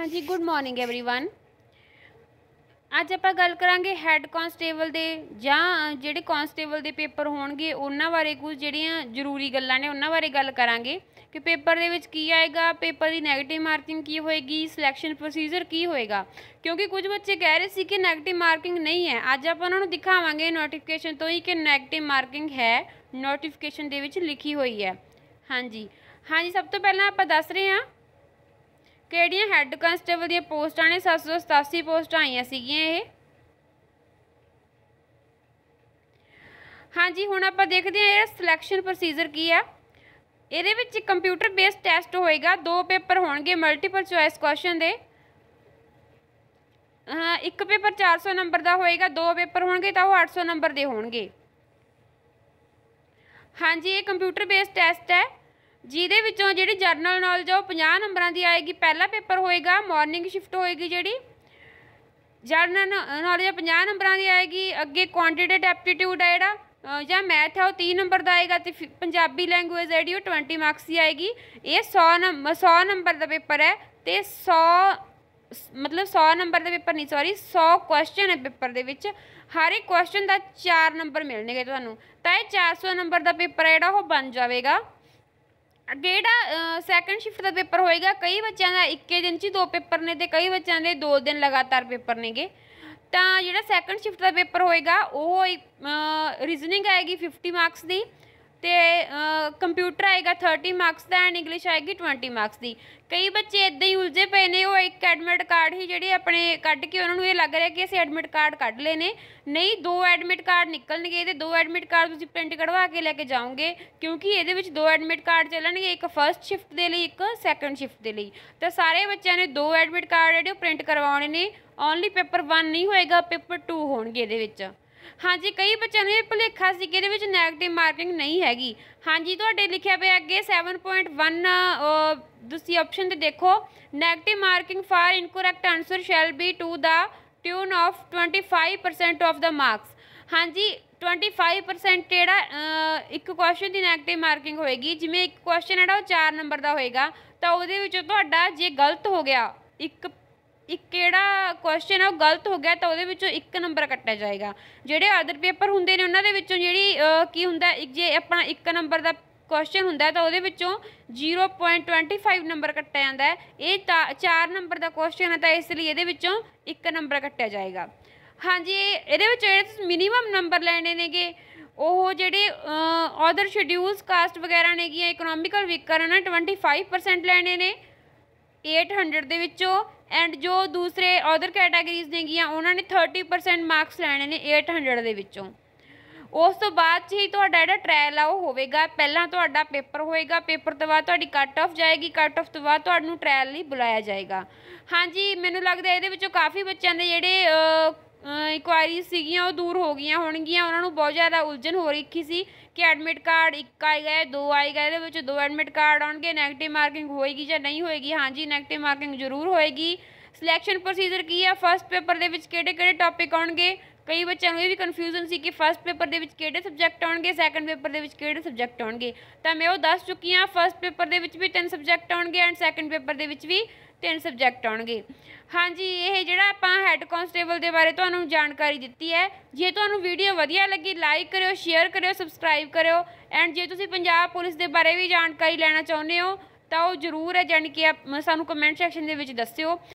ਹਾਂਜੀ good morning everyone ਅੱਜ ਆਪਾਂ ਗੱਲ ਕਰਾਂਗੇ ਹੈੱਡ ਕਨਸਟੇਬਲ ਦੇ ਜਾਂ ਜਿਹੜੇ ਕਨਸਟੇਬਲ ਦੇ ਪੇਪਰ ਹੋਣਗੇ ਉਹਨਾਂ ਬਾਰੇ ਕੁਝ ਜਿਹੜੀਆਂ ਜ਼ਰੂਰੀ ਗੱਲਾਂ ਨੇ ਉਹਨਾਂ ਬਾਰੇ ਗੱਲ ਕਰਾਂਗੇ ਕਿ ਪੇਪਰ ਦੇ ਵਿੱਚ ਕੀ ਆਏਗਾ ਪੇਪਰ ਦੀ 네ਗੇਟਿਵ ਮਾਰਕਿੰਗ ਕੀ ਹੋਏਗੀ ਸਿਲੈਕਸ਼ਨ ਪ੍ਰੋਸੀਜਰ ਕੀ ਹੋਏਗਾ ਕਿਉਂਕਿ ਕੁਝ ਬੱਚੇ ਕਹਿ ਰਹੇ ਸੀ ਕਿ 네ਗੇਟਿਵ ਮਾਰਕਿੰਗ ਨਹੀਂ ਹੈ ਅੱਜ ਆਪਾਂ ਉਹਨਾਂ ਨੂੰ ਦਿਖਾਵਾਂਗੇ ਨੋਟੀਫਿਕੇਸ਼ਨ ਤੋਂ ਹੀ ਕਿ 네ਗੇਟਿਵ ਮਾਰਕਿੰਗ ਹੈ ਨੋਟੀਫਿਕੇਸ਼ਨ ਦੇ ਵਿੱਚ ਲਿਖੀ ਹੋਈ ਹੈ ਹਾਂਜੀ ਹਾਂਜੀ ਸਭ ਤੋਂ ਪਹਿਲਾਂ ਆਪਾਂ ਦੱਸ ਰਹੇ ਹਾਂ ਕਿਹੜੀਆਂ ਹੈੱਡ ਕਨਸਟੇਬਲ ਦੀਆਂ ਪੋਸਟਾਂ ਨੇ 787 ਪੋਸਟਾਂ ਆਈਆਂ ਸੀਗੀਆਂ ਇਹ ਹਾਂਜੀ ਹੁਣ ਆਪਾਂ ਦੇਖਦੇ ਹਾਂ ਇਹ ਸਿਲੈਕਸ਼ਨ ਪ੍ਰੋਸੀਜਰ ਕੀ ਆ ਇਹਦੇ ਵਿੱਚ ਕੰਪਿਊਟਰ ਬੇਸਡ ਟੈਸਟ ਹੋਏਗਾ ਦੋ ਪੇਪਰ ਹੋਣਗੇ ਮਲਟੀਪਲ ਚੁਆਇਸ ਕੁਐਸਚਨ ਦੇ ਇੱਕ ਪੇਪਰ 400 ਨੰਬਰ ਦਾ ਹੋਏਗਾ ਦੋ ਪੇਪਰ ਹੋਣਗੇ ਤਾਂ ਉਹ 800 ਨੰਬਰ ਦੇ ਹੋਣਗੇ ਹਾਂਜੀ ਇਹ ਕੰਪਿਊਟਰ ਬੇਸਡ ਟੈਸਟ ਹੈ ਜਿਹਦੇ ਵਿੱਚੋਂ ਜਿਹੜੀ ਜਰਨਲ ਨੌਲੇਜ ਉਹ 50 ਨੰਬਰਾਂ ਦੀ ਆਏਗੀ ਪਹਿਲਾ ਪੇਪਰ ਹੋਏਗਾ ਮਾਰਨਿੰਗ ਸ਼ਿਫਟ ਹੋਏਗੀ ਜਿਹੜੀ ਜਰਨਲ ਨੌਲੇਜ 50 ਨੰਬਰਾਂ ਦੀ ਆਏਗੀ ਅੱਗੇ ਕੁਆਂਟੀਟੇਟਿਵ ਐਪਟੀਟਿਊਡ ਆ ਜਿਹੜਾ ਜਾਂ ਮੈਥ ਹੈ ਉਹ 30 ਨੰਬਰ ਦਾ ਆਏਗਾ ਤੇ ਪੰਜਾਬੀ ਲੈਂਗੁਏਜ ਜਿਹੜੀ ਉਹ 20 ਮਾਰਕਸ ਦੀ ਆਏਗੀ ਇਹ 100 100 ਨੰਬਰ ਦਾ ਪੇਪਰ ਹੈ ਤੇ 100 ਮਤਲਬ 100 ਨੰਬਰ ਦਾ ਪੇਪਰ ਨਹੀਂ ਸੌਰੀ 100 ਕੁਐਸਚਨ ਹੈ ਪੇਪਰ ਦੇ ਵਿੱਚ ਹਰ ਇੱਕ ਕੁਐਸਚਨ ਦਾ 4 ਨੰਬਰ ਮਿਲਣਗੇ ਤੁਹਾਨੂੰ ਤਾਂ ਇਹ 400 ਨੰਬਰ ਦਾ ਪੇਪਰ ਹੈ ਜਿਹੜਾ ਉਹ ਬਣ ਜਾਵੇਗਾ ਜਿਹੜਾ ਸੈਕੰਡ ਸ਼ਿਫਟ ਦਾ ਪੇਪਰ ਹੋਏਗਾ ਕਈ ਬੱਚਿਆਂ ਦਾ ਇੱਕੇ ਦਿਨ 'ਚ ਦੋ ਪੇਪਰ ਨੇ ਤੇ ਕਈ ਬੱਚਿਆਂ ਦੇ ਦੋ ਦਿਨ ਲਗਾਤਾਰ ਪੇਪਰ ਨੇਗੇ ਤਾਂ ਜਿਹੜਾ ਸੈਕੰਡ ਸ਼ਿਫਟ ਦਾ ਪੇਪਰ ਹੋਏਗਾ ਉਹ ਰੀਜ਼ਨਿੰਗ ਆਏਗੀ 50 ਮਾਰਕਸ ਦੀ ਤੇ ਕੰਪਿਊਟਰ ਆਏਗਾ 30 ਮਾਰਕਸ ਦਾ ਐਂਡ ਇੰਗਲਿਸ਼ ਆਏਗੀ 20 ਮਾਰਕਸ ਦੀ ਕਈ ਬੱਚੇ ਇਦਾਂ ਹੀ ਉਲਝੇ ਪਏ ਨੇ ਉਹ ਇੱਕ ਐਡਮਿਟ ਕਾਰਡ ਹੀ ਜਿਹੜੇ ਆਪਣੇ ਕੱਢ ਕੇ ਉਹਨਾਂ ਨੂੰ ਇਹ ਲੱਗ ਰਿਹਾ ਕਿ ਅਸੀਂ ਐਡਮਿਟ ਕਾਰਡ ਕੱਢ ਲਏ ਨੇ ਨਹੀਂ ਦੋ ਐਡਮਿਟ ਕਾਰਡ ਨਿਕਲਣਗੇ ਤੇ ਦੋ ਐਡਮਿਟ ਕਾਰਡ ਤੁਸੀਂ ਪ੍ਰਿੰਟ ਕਢਵਾ ਕੇ ਲੈ ਕੇ ਜਾਓਗੇ ਕਿਉਂਕਿ ਇਹਦੇ ਵਿੱਚ ਦੋ ਐਡਮਿਟ ਕਾਰਡ ਚੱਲਣਗੇ ਇੱਕ ਫਰਸਟ ਸ਼ਿਫਟ ਦੇ ਲਈ ਇੱਕ ਸੈਕੰਡ ਸ਼ਿਫਟ ਦੇ ਲਈ ਤਾਂ ਸਾਰੇ ਬੱਚਿਆਂ ਨੇ ਦੋ ਐਡਮਿਟ ਕਾਰਡ ਜਿਹੜੇ ਪ੍ਰਿੰਟ ਕਰਵਾਉਣੇ ਨੇ ਓਨਲੀ ਪੇਪਰ 1 ਨਹੀਂ ਹੋਏਗਾ ਪੇਪਰ 2 ਹੋਣਗੇ ਇਹਦੇ ਵਿੱਚ ਹਾਂਜੀ ਕਈ ਬੱਚਿਆਂ ਨੂੰ ਇਹ ਭੁਲੇਖਾ ਸੀ ਕਿ ਇਹਦੇ ਵਿੱਚ 네ਗੇਟਿਵ ਮਾਰਕਿੰਗ ਨਹੀਂ ਹੈਗੀ ਹਾਂਜੀ ਤੁਹਾਡੇ ਲਿਖਿਆ ਪਿਆ ਅੱਗੇ 7.1 ਤੁਸੀਂ ਆਪਸ਼ਨ ਤੇ ਦੇਖੋ negative marking for incorrect answer shall be to the tune of 25% of the marks ਹਾਂਜੀ 25% ਜਿਹੜਾ ਇੱਕ ਕੁਐਸਚਨ ਦੀ 네ਗੇਟਿਵ ਮਾਰਕਿੰਗ ਹੋਏਗੀ ਜਿਵੇਂ ਇੱਕ ਕੁਐਸਚਨ ਹੈਡਾ ਉਹ 4 ਨੰਬਰ ਦਾ ਹੋਏਗਾ ਤਾਂ ਉਹਦੇ ਵਿੱਚ ਤੁਹਾਡਾ ਜੇ ਗਲਤ ਹੋ ਗਿਆ ਇੱਕ ਇੱਕ ਕਿਹੜਾ ਕੁਐਸਚਨ ਹੈ ਉਹ ਗਲਤ ਹੋ ਗਿਆ ਤਾਂ ਉਹਦੇ ਵਿੱਚੋਂ ਇੱਕ ਨੰਬਰ ਕੱਟਿਆ ਜਾਏਗਾ ਜਿਹੜੇ ਆਦਰ ਪੇਪਰ ਹੁੰਦੇ ਨੇ ਉਹਨਾਂ ਦੇ ਵਿੱਚੋਂ ਜਿਹੜੀ ਕੀ ਹੁੰਦਾ ਜੇ ਆਪਣਾ ਇੱਕ ਨੰਬਰ ਦਾ ਕੁਐਸਚਨ ਹੁੰਦਾ ਤਾਂ ਉਹਦੇ ਵਿੱਚੋਂ 0.25 ਨੰਬਰ ਕੱਟਿਆ ਜਾਂਦਾ ਇਹ ਤਾਂ 4 ਨੰਬਰ ਦਾ ਕੁਐਸਚਨ ਹੈ ਤਾਂ ਇਸ ਲਈ ਇਹਦੇ ਵਿੱਚੋਂ 1 ਨੰਬਰ ਕੱਟਿਆ ਜਾਏਗਾ ਹਾਂਜੀ ਇਹਦੇ ਵਿੱਚ ਜਿਹੜੇ ਤੁਸੀਂ ਮਿਨੀਮਮ ਨੰਬਰ ਲੈਣੇ ਨੇਗੇ ਉਹ ਜਿਹੜੇ ਆਦਰ ਸ਼ਡਿਊਲਸ ਕਾਸਟ ਵਗੈਰਾ ਨੇਗੀਆਂ ਇਕਨੋਮਿਕਲ ਵੀਕਰ ਹਨ 25% ਲੈਣੇ ਨੇ 800 ਦੇ ਵਿੱਚੋਂ ਐਂਡ ਜੋ ਦੂਸਰੇ ਆਦਰ ਕੈਟਾਗਰੀਜ਼ ਨੇਗੀਆਂ ਉਹਨਾਂ ਨੇ 30% ਮਾਰਕਸ ਲੈਣੇ ਨੇ 800 ਦੇ ਵਿੱਚੋਂ ਉਸ ਤੋਂ ਬਾਅਦ ਜੀ ਤੁਹਾਡਾ ਜਿਹੜਾ ਟ੍ਰਾਇਲ ਆ ਉਹ ਹੋਵੇਗਾ ਪਹਿਲਾਂ ਤੁਹਾਡਾ ਪੇਪਰ ਹੋਏਗਾ ਪੇਪਰ ਤੋਂ ਬਾਅਦ ਤੁਹਾਡੀ ਕੱਟ ਆਫ ਜਾਏਗੀ ਕੱਟ ਆਫ ਤੋਂ ਬਾਅਦ ਤੁਹਾਨੂੰ ਟ੍ਰਾਇਲ ਲਈ ਬੁਲਾਇਆ ਜਾਏਗਾ ਹਾਂਜੀ ਮੈਨੂੰ ਲੱਗਦਾ ਇਹਦੇ ਵਿੱਚੋਂ ਕਾਫੀ ਬੱਚਿਆਂ ਦੇ ਜਿਹੜੇ ਇਨਕੁਆਇਰੀ ਸੀਗੀਆਂ ਉਹ ਦੂਰ ਹੋ ਗਈਆਂ ਹੋਣਗੀਆਂ ਉਹਨਾਂ ਨੂੰ ਬਹੁਤ ਜ਼ਿਆਦਾ ਉਲਝਣ ਹੋ ਰਹੀ ਸੀ ਕਿ ਐਡਮਿਟ ਕਾਰਡ ਇੱਕ ਆਈ ਗਏ ਦੋ ਆਈ ਗਏ ਦੇ ਵਿੱਚ ਦੋ ਐਡਮਿਟ ਕਾਰਡ ਆਉਣਗੇ 네ਗੇਟਿਵ ਮਾਰਕਿੰਗ ਹੋਏਗੀ ਜਾਂ ਨਹੀਂ ਹੋਏਗੀ ਹਾਂਜੀ 네ਗੇਟਿਵ ਮਾਰਕਿੰਗ ਜ਼ਰੂਰ ਹੋਏਗੀ ਸਿਲੈਕਸ਼ਨ ਪ੍ਰੋਸੀਜਰ ਕੀ ਹੈ ਫਸਟ ਪੇਪਰ ਦੇ ਵਿੱਚ ਕਿਹੜੇ ਕਿਹੜੇ ਟਾਪਿਕ ਆਉਣਗੇ ਕਈ ਬੱਚਿਆਂ ਨੂੰ ਇਹ ਵੀ ਕਨਫਿਊਜ਼ਨ ਸੀ ਕਿ ਫਸਟ ਪੇਪਰ ਦੇ ਵਿੱਚ ਕਿਹੜੇ ਸਬਜੈਕਟ ਆਉਣਗੇ ਸੈਕੰਡ ਪੇਪਰ ਦੇ ਵਿੱਚ ਕਿਹੜੇ ਸਬਜੈਕਟ ਆਉਣਗੇ ਤਾਂ ਮੈਂ ਉਹ ਦੱਸ ਚੁੱਕੀ ਹਾਂ ਫਸਟ ਪੇਪਰ ਦੇ ਵਿੱਚ ਵੀ ਤਿੰਨ ਸਬਜੈਕਟ ਆਉਣਗੇ ਐਂਡ ਸੈਕੰਡ ਪੇਪਰ ਦੇ ਵਿੱਚ ਵੀ ਤਿੰਨ ਸਬਜੈਕਟ ਆਉਣਗੇ ਹਾਂਜੀ ਇਹ ਜਿਹੜਾ ਆਪਾਂ ਹੈੱਡ ਕਨਸਟੇਬਲ ਦੇ ਬਾਰੇ ਤੁਹਾਨੂੰ ਜਾਣਕਾਰੀ ਦਿੱਤੀ ਹੈ ਜੇ ਤੁਹਾਨੂੰ ਵੀਡੀਓ ਵਧੀਆ ਲੱਗੀ ਲਾਈਕ ਕਰਿਓ ਸ਼ੇਅਰ ਕਰਿਓ ਸਬਸਕ੍ਰਾਈਬ ਕਰਿਓ ਐਂਡ ਜੇ ਤੁਸੀਂ ਪੰਜਾਬ ਪੁਲਿਸ ਦੇ ਬਾਰੇ ਵੀ ਜਾਣਕਾਰੀ ਲੈਣਾ ਚਾਹੁੰਦੇ ਹੋ ਤਾਂ ਉਹ ਜ਼ਰੂਰ ਹੈ ਜਾਨੀ ਕਿ ਸਾਨੂੰ ਕਮੈਂਟ ਸੈਕਸ਼ਨ ਦੇ ਵਿੱਚ ਦੱਸਿਓ